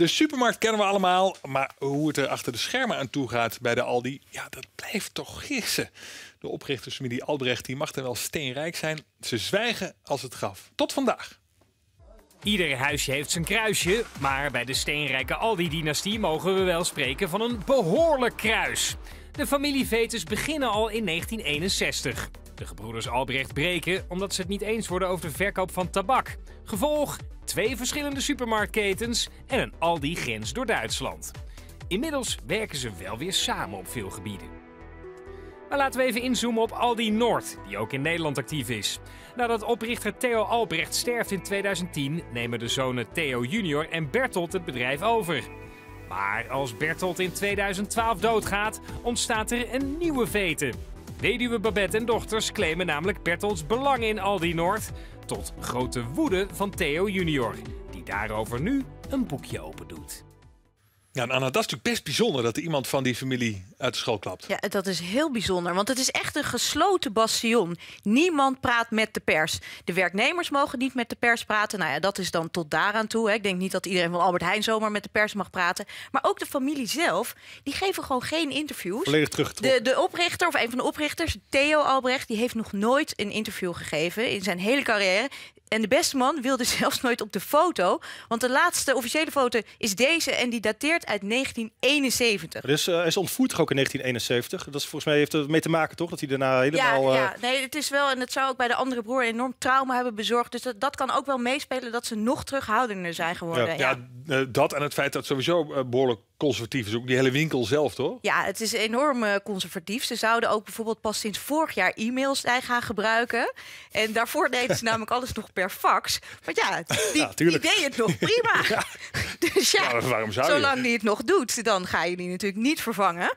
De supermarkt kennen we allemaal, maar hoe het er achter de schermen aan toe gaat bij de Aldi, ja, dat blijft toch gissen. De oprichtersfamilie Albrecht die mag dan wel steenrijk zijn. Ze zwijgen als het gaf Tot vandaag. Ieder huisje heeft zijn kruisje, maar bij de steenrijke Aldi-dynastie mogen we wel spreken van een behoorlijk kruis. De familievetes beginnen al in 1961. De gebroeders Albrecht breken omdat ze het niet eens worden over de verkoop van tabak. Gevolg: twee verschillende supermarktketens en een Aldi-grens door Duitsland. Inmiddels werken ze wel weer samen op veel gebieden. Maar laten we even inzoomen op Aldi Noord, die ook in Nederland actief is. Nadat oprichter Theo Albrecht sterft in 2010, nemen de zonen Theo Junior en Bertolt het bedrijf over. Maar als Bertolt in 2012 doodgaat, ontstaat er een nieuwe veten. Weduwe Babette en dochters claimen namelijk Bertels belang in Aldi Noord. Tot grote woede van Theo junior, die daarover nu een boekje opendoet. Ja, en nou, Anna, nou, dat is natuurlijk best bijzonder dat er iemand van die familie uit de school klapt. Ja, dat is heel bijzonder, want het is echt een gesloten bastion. Niemand praat met de pers. De werknemers mogen niet met de pers praten. Nou ja, dat is dan tot daaraan toe. Hè. Ik denk niet dat iedereen van Albert Heijn zomaar met de pers mag praten. Maar ook de familie zelf, die geven gewoon geen interviews. Volledig teruggetrokken. De, de oprichter, of een van de oprichters, Theo Albrecht, die heeft nog nooit een interview gegeven in zijn hele carrière. En de beste man wilde zelfs nooit op de foto. Want de laatste officiële foto is deze en die dateert uit 1971. Dus uh, hij is ontvoerd ook in 1971. Dat is volgens mij heeft er mee te maken toch? Dat hij daarna helemaal... Ja, ja. Eh, nee, het is wel... En het zou ook bij de andere broer enorm trauma hebben bezorgd. Dus dat, dat kan ook wel meespelen dat ze nog terughoudender zijn geworden. Ja, ja. ja eh, dat en het feit dat sowieso behoorlijk conservatief is ook die hele winkel zelf, toch? Ja, het is enorm eh, conservatief. Ze zouden ook bijvoorbeeld pas sinds vorig jaar e-mails gaan gebruiken. En daarvoor deden ze namelijk alles nog per fax. Want ja, die, ja, deed het nog prima. ja. Dus ja, ja waarom zou zolang die het nog doet, dan ga je die natuurlijk niet vervangen.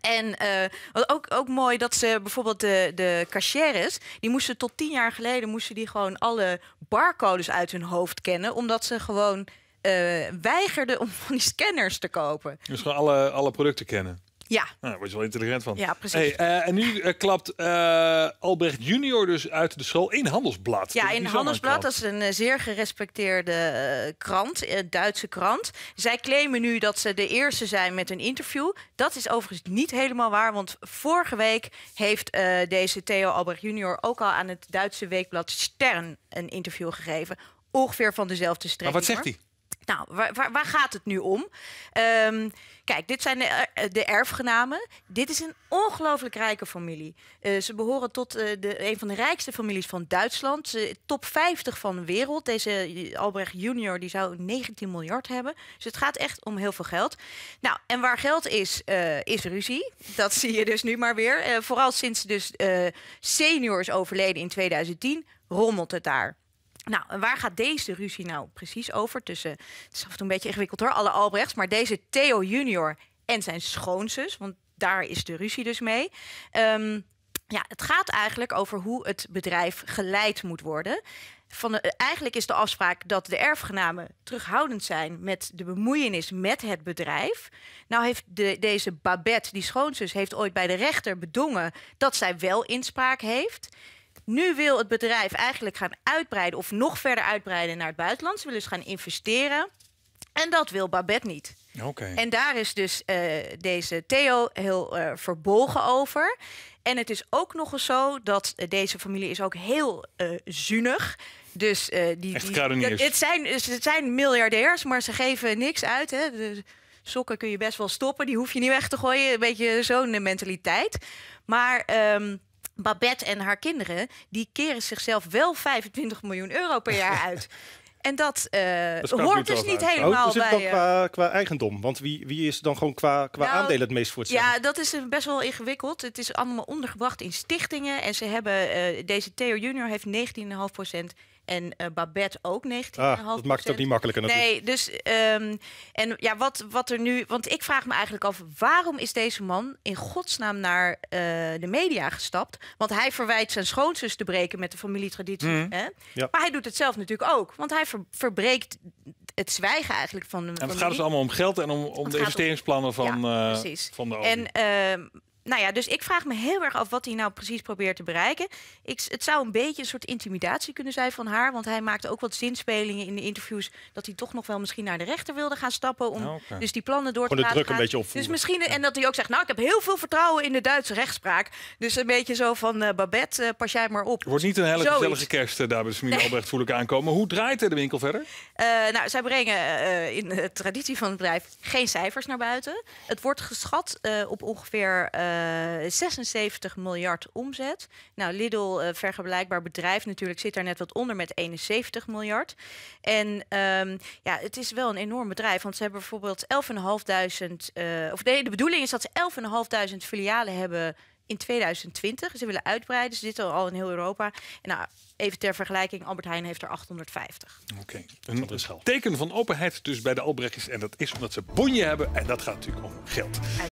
En uh, ook, ook mooi dat ze bijvoorbeeld de, de cashieres, die moesten tot tien jaar geleden moesten die gewoon alle barcodes uit hun hoofd kennen, omdat ze gewoon eh, weigerde om van die scanners te kopen. Dus gewoon alle, alle producten kennen. Ja. Nou, daar word je wel intelligent van. Ja, precies. Hey, eh, en nu eh, klapt uh, Albrecht junior dus uit de school in Handelsblad. Ja, in Handelsblad. Dat is een zeer gerespecteerde krant, Duitse krant. Zij claimen nu dat ze de eerste zijn met een interview. Dat is overigens niet helemaal waar, want vorige week heeft deze Theo Albrecht junior ook al aan het Duitse weekblad Stern een interview gegeven. Ongeveer van dezelfde strekking. Maar wat zegt hij? Nou, waar, waar, gaat het nu om? Ehm, kijk, dit zijn eh, de, erfgenamen. Dit is een ongelooflijk rijke familie. Eh, ze behoren tot eh, de, een van de rijkste families van Duitsland. top 50 van de wereld. Deze Albrecht junior die zou 19 miljard hebben. Dus het gaat echt om heel veel geld. Nou, en waar geld is, is ruzie. Dat zie je dus nu maar weer. vooral sinds dus senior is overleden in 2010, rommelt het daar. Nou, waar gaat deze ruzie nou precies over? Tussen, het is af en toe een beetje ingewikkeld hoor, alle Albrechts. Maar deze Theo junior en zijn schoonzus, want daar is de ruzie dus mee. Ehm, ja, het gaat eigenlijk over hoe het bedrijf geleid moet worden. Van eigenlijk is de afspraak dat de erfgenamen terughoudend zijn met de bemoeienis met het bedrijf. Nou heeft de, deze Babette, die schoonzus, heeft ooit bij de rechter bedongen dat zij wel inspraak heeft. Nu wil het bedrijf eigenlijk gaan uitbreiden of nog verder uitbreiden naar het buitenland. Ze willen dus gaan investeren. En dat wil Babette niet. Okay. En daar is dus eh, deze Theo heel eh, verbogen over. En het is ook nog eens zo dat eh, deze familie is ook heel zuinig. Dus die, Echt die het, zijn, het zijn miljardairs, maar ze geven niks uit. Hè. De sokken kun je best wel stoppen, die hoef je niet weg te gooien. Een beetje zo'n mentaliteit. Maar ehm, Babette en haar kinderen, die keren zichzelf wel 25 miljoen euro per jaar uit. En dat, uh, hoort dus niet helemaal oh, bij... Eh, qua, qua, eigendom? Want wie, wie is dan gewoon qua, qua nou, aandelen het meest voor Ja, dat is eh, best wel ingewikkeld. Het is allemaal ondergebracht in stichtingen. En ze hebben, deze Theo Junior heeft 19,5 en Babette ook 19,5 ah, Dat maakt het niet makkelijker natuurlijk. Nee, dus... Ehm, en ja, wat, wat er nu... Want ik vraag me eigenlijk af... waarom is deze man in godsnaam naar de media gestapt? Want hij verwijt zijn schoonzus te breken met de familietraditie. Mm. Hè? Maar hij doet het zelf natuurlijk ook. Want hij verbreekt het zwijgen eigenlijk van de. En het gaat dus allemaal om geld en om, om de investeringsplannen van, eh, van de overheid. En nou ja, dus ik vraag me heel erg af wat hij nou precies probeert te bereiken. Ik, het zou een beetje een soort intimidatie kunnen zijn van haar. Want hij maakte ook wat zinspelingen in de interviews. dat hij toch nog wel misschien naar de rechter wilde gaan stappen. om ah, dus die plannen door te laten. de druk gaan. een beetje opvoeren. Dus misschien, en dat hij ook zegt: Nou, ik heb heel veel vertrouwen in de Duitse rechtspraak. Dus een beetje zo van: eh, Babette, eh, pas jij maar op. Het wordt niet een hele gezellige kerst daar bij de Albrecht voel ik aankomen. Hoe draait de winkel verder? Eh, nou, zij brengen in de traditie van het bedrijf geen cijfers naar buiten. Het wordt geschat op ongeveer. 76 eh, miljard omzet. Nou, Lidl, eh, vergelijkbaar bedrijf natuurlijk, zit daar net wat onder met 71 miljard. En ehm, ja, het is wel een enorm bedrijf, want ze hebben bijvoorbeeld 11.500, eh, of de bedoeling is dat ze 11.500 filialen hebben in 2020. Ze willen uitbreiden. Ze zitten al in heel Europa. En nou, even ter vergelijking, Albert Heijn heeft er 850. Oké, een teken van openheid dus bij de Albrechtjes. En dat is omdat ze bonje hebben. En dat gaat natuurlijk om geld.